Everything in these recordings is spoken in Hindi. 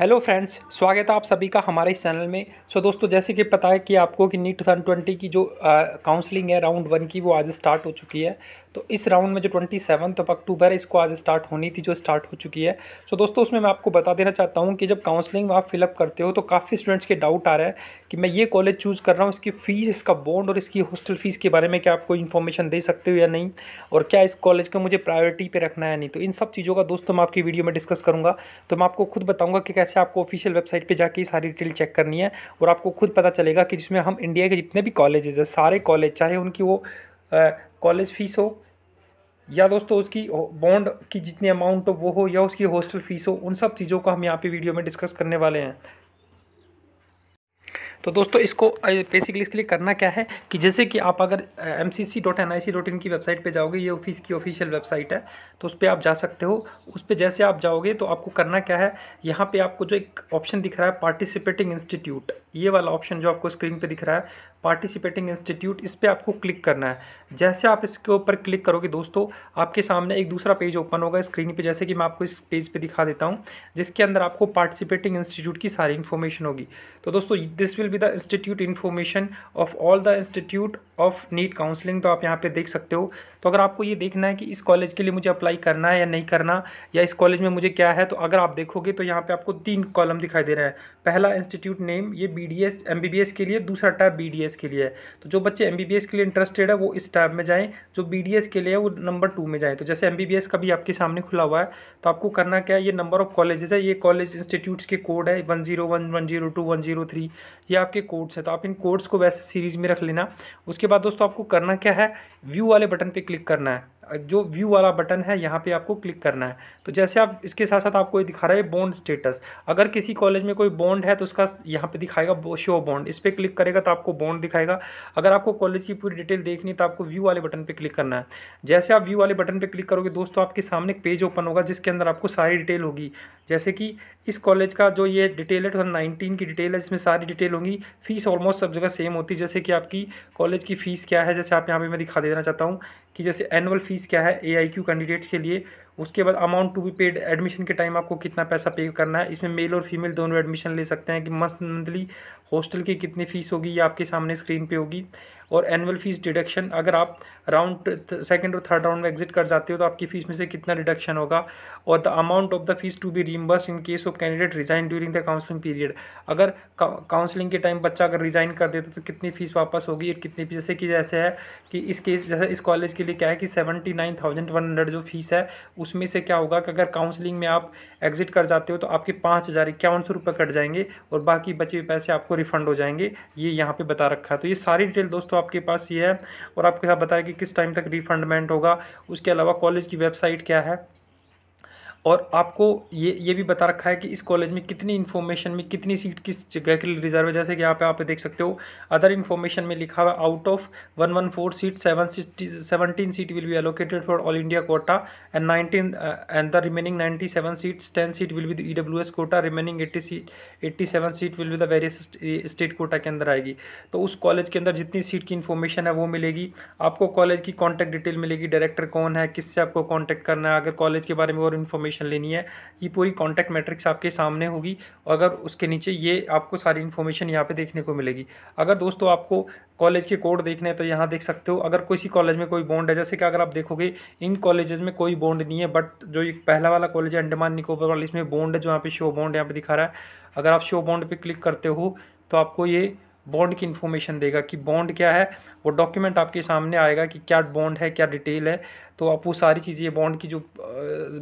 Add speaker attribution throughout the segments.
Speaker 1: हेलो फ्रेंड्स स्वागत है आप सभी का हमारे इस चैनल में सो so, दोस्तों जैसे कि पता है कि आपको कि नीट टू ट्वेंटी की जो काउंसलिंग है राउंड वन की वो आज स्टार्ट हो चुकी है तो इस राउंड में जो ट्वेंटी सेवन्थ ऑफ अक्टूबर है इसको आज स्टार्ट होनी थी जो स्टार्ट हो चुकी है सो so, दोस्तों उसमें मैं आपको बता देना चाहता हूँ कि जब काउंसलिंग आप फिलअप करते हो तो काफ़ी स्टूडेंट्स के डाउट आ रहा है कि मैं ये कॉलेज चूज़ कर रहा हूँ इसकी फ़ीस इसका बॉन्ड और इसकी हॉस्टल फ़ीस के बारे में क्या आपको इन्फॉर्मेशन दे सकते हो या नहीं और क्या इस कॉलेज को मुझे प्रायोरिटी पर रखना है नहीं तो इन सब चीज़ों का दोस्तों मैं आपकी वीडियो में डिस्कस करूँगा तो मैं आपको खुद बताऊँगा कि कैसे आपको ऑफिशियल वेबसाइट पे जाके सारी डिटेल चेक करनी है और आपको खुद पता चलेगा कि जिसमें हम इंडिया के जितने भी कॉलेजेस हैं सारे कॉलेज चाहे उनकी वो कॉलेज फीस हो या दोस्तों उसकी बॉन्ड की जितनी अमाउंट हो वो हो या उसकी हॉस्टल फीस हो उन सब चीज़ों को हम यहाँ पे वीडियो में डिस्कस करने वाले हैं तो दोस्तों इसको बेसिकली इसके लिए करना क्या है कि जैसे कि आप अगर M C C dot N I C dot की वेबसाइट पे जाओगे ये ऑफिस की ऑफिशियल वेबसाइट है तो उस पर आप जा सकते हो उस पर जैसे आप जाओगे तो आपको करना क्या है यहाँ पे आपको जो एक ऑप्शन दिख रहा है पार्टिसिपेटिंग इंस्टीट्यूट ये वाला ऑप्शन जो आपको स्क्रीन पे दिख रहा है पार्टिसिपेटिंग इंस्टीट्यूट इस पर आपको क्लिक करना है जैसे आप इसके ऊपर क्लिक करोगे दोस्तों आपके सामने एक दूसरा पेज ओपन होगा स्क्रीन पे जैसे कि मैं आपको इस पेज पे दिखा देता हूँ जिसके अंदर आपको पार्टिसिपेटिंग इंस्टीट्यूट की सारी इन्फॉर्मेशन होगी तो दोस्तों this will be the institute information of all the institute of NEET counselling तो आप यहाँ पर देख सकते हो तो अगर आपको ये देखना है कि इस कॉलेज के लिए मुझे अप्लाई करना है या नहीं करना या इस कॉलेज में मुझे क्या है तो अगर आप देखोगे तो यहाँ पर आपको तीन कॉलम दिखाई दे रहे हैं पहला इंस्टीट्यूट नेम ये बी बीडीएस एमबीबीएस के लिए दूसरा टैब बीडीएस के लिए है तो जो बच्चे एमबीबीएस के लिए इंटरेस्टेड है वो इस टैब में जाएँ जो बीडीएस के लिए है वो नंबर टू में जाएँ तो जैसे एमबीबीएस का भी आपके सामने खुला हुआ है तो आपको करना क्या है ये नंबर ऑफ कॉलेजेस है ये कॉलेज इंस्टीट्यूट्स के कोड है one zero one one zero two one zero three ये आपके कोड्स हैं तो आप इन कोड्स को वैसे सीरीज़ में रख लेना उसके बाद दोस्तों आपको करना क्या है व्यू वाले बटन पर क्लिक करना है जो व्यू वाला बटन है यहाँ पे आपको क्लिक करना है तो जैसे आप इसके साथ साथ आपको ये दिखा रहा है बॉन्ड स्टेटस अगर किसी कॉलेज में कोई बॉन्ड है तो उसका यहाँ पे दिखाएगा शो बॉन्ड इस पर क्लिक करेगा तो आपको बॉन्ड दिखाएगा अगर आपको कॉलेज की पूरी डिटेल देखनी है तो आपको व्यू वाले बटन पर क्लिक करना है जैसे आप व्यू वाले बटन पर क्लिक करोगे दोस्तों आपके सामने एक पेज ओपन होगा जिसके अंदर आपको सारी डिटेल होगी जैसे कि इस कॉलेज का जो ये डिटेल है टू तो नाइनटीन की डिटेल है इसमें सारी डिटेल होंगी फीस ऑलमोस्ट सब जगह सेम होती है जैसे कि आपकी कॉलेज की फ़ीस क्या है जैसे आप यहाँ पर मैं दिखा देना चाहता हूँ कि जैसे एनुअल फ़ीस क्या है ए आई क्यू कैंडिडेट्स के लिए उसके बाद amount to be paid admission के टाइम आपको कितना पैसा पे करना है इसमें मेल और फीमेल दोनों एडमिशन ले सकते हैं कि मस्त मंथली हॉस्टल की कितनी फ़ीस होगी ये आपके सामने स्क्रीन पे होगी और एनुअल फ़ीस डिडक्शन अगर आप राउंड सेकंड और थर्ड राउंड में एग्जिट कर जाते हो तो आपकी फ़ीस में से कितना डिडक्शन होगा और the amount of the fees to be reimburse in case of candidate resign during the counselling period अगर काउंसलिंग के टाइम बच्चा अगर रिजाइन कर देता तो कितनी फ़ीस वापस होगी और कितनी जैसे कि जैसे है कि इस केस जैसे इस कॉलेज के लिए क्या है कि seventy nine thousand one hundred जो फीस है उसमें से क्या होगा कि अगर काउंसलिंग में आप एग्जिट कर जाते हो तो आपके पाँच हज़ार इक्यावन सौ रुपये कट जाएंगे और बाकी बचे हुए पैसे आपको रिफंड हो जाएंगे ये यहाँ पे बता रखा है तो ये सारी डिटेल दोस्तों आपके पास ये है और आपके साथ बताया कि किस टाइम तक रिफंडमेंट होगा उसके अलावा कॉलेज की वेबसाइट क्या है और आपको ये ये भी बता रखा है कि इस कॉलेज में कितनी इन्फॉर्मेशन में कितनी सीट किस जगह के लिए रिजर्व है जैसे कि यहाँ पे आप देख सकते हो अदर इन्फॉर्मेशन में लिखा हुआ out of one one four seat seven seventeen seat will be allocated for all India quota and nineteen and the remaining ninety seven seats ten seat will be the E W S quota remaining eighty seat eighty seven seat will be the various state quota के अंदर आएगी तो उस कॉलेज के अंदर जितनी सीट की इन्फॉर्मेशन है वो मिलेगी आपको कॉलेज की कॉन्टैक्ट डिटेल मिलेगी डायरेक्टर कौन है किससे आपको कॉन्टैक्ट करना है अगर कॉलेज के बारे में और इन्फॉर्मेशन इन्फॉर्मेशन लेनी है ये पूरी कॉन्टैक्ट मैट्रिक्स आपके सामने होगी और अगर उसके नीचे ये आपको सारी इन्फॉर्मेशन यहाँ पे देखने को मिलेगी अगर दोस्तों आपको कॉलेज के कोड देखने हैं तो यहाँ देख सकते हो अगर किसी कॉलेज में कोई बॉन्ड है जैसे कि अगर आप देखोगे इन कॉलेजेस में कोई बॉन्ड नहीं है बट जो एक पहला वाला कॉलेज है अंडमान निकोबर वाला इसमें बॉन्ड है जो यहाँ पे शो बॉन्ड यहाँ पे दिखा रहा है अगर आप शो बॉन्ड पे क्लिक करते हो तो आपको ये बॉन्ड की इन्फॉर्मेशन देगा कि बॉन्ड क्या है वो डॉक्यूमेंट आपके सामने आएगा कि क्या बॉन्ड है क्या डिटेल है तो आप वो सारी चीज़ें बॉन्ड की जो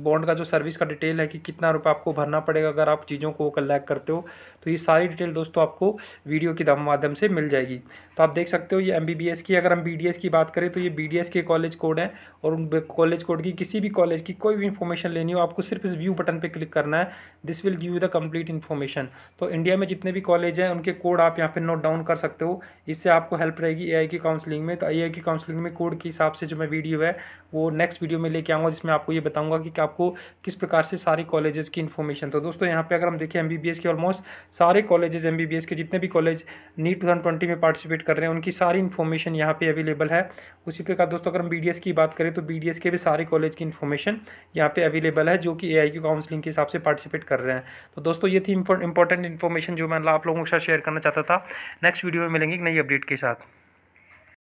Speaker 1: बॉन्ड का जो सर्विस का डिटेल है कि कितना रुपये आपको भरना पड़ेगा अगर आप चीज़ों को कलेक्ट करते हो तो ये सारी डिटेल दोस्तों आपको वीडियो के माध्यम से मिल जाएगी तो आप देख सकते हो ये एम की अगर हम बी की बात करें तो ये बी के कॉलेज कोड है और उन कॉलेज कोड की किसी भी कॉलेज की कोई भी इन्फॉर्मेशन लेनी हो आपको सिर्फ इस व्यू बटन पर क्लिक करना है this will give you the complete information तो इंडिया में जितने भी कॉलेज हैं उनके कोड आप यहाँ पर नोट डाउन कर सकते हो इससे आपको हेल्प रहेगी ए की काउंसलिंग में तो ए की काउंसलिंग में कोड के हिसाब से जो मैं वीडियो है वो नेक्स्ट वीडियो में लेके आऊँगा जिसमें आपको ये बताऊँगा कि आपको किस प्रकार से सारे कॉलेजेस की इन्फॉर्मेशन तो दोस्तों यहाँ पे अगर हम देखें एम के ऑलमोस्ट सारे कॉलेजेस एम के जितने भी कॉलेज नीट टू में पार्टिसिपेट कर रहे हैं उनकी सारी इन्फॉर्मेशन यहाँ पर अवेलेबल है उसी प्रकार दोस्तों अगर हम बी की बात करें तो बी के भी सारे कॉलेज की इन्फॉर्मेशन यहाँ पर अवेलेबल है जो कि ए काउंसलिंग के हिसाब से पार्टिसिपेट कर रहे हैं तो दोस्तों ये थी इंपॉर्टेंट इन्फॉर्मेशन जो मैं आप लोगों के साथ शेयर करना चाहता था नेक्स्ट वीडियो में मिलेंगे एक नई अपडेट के साथ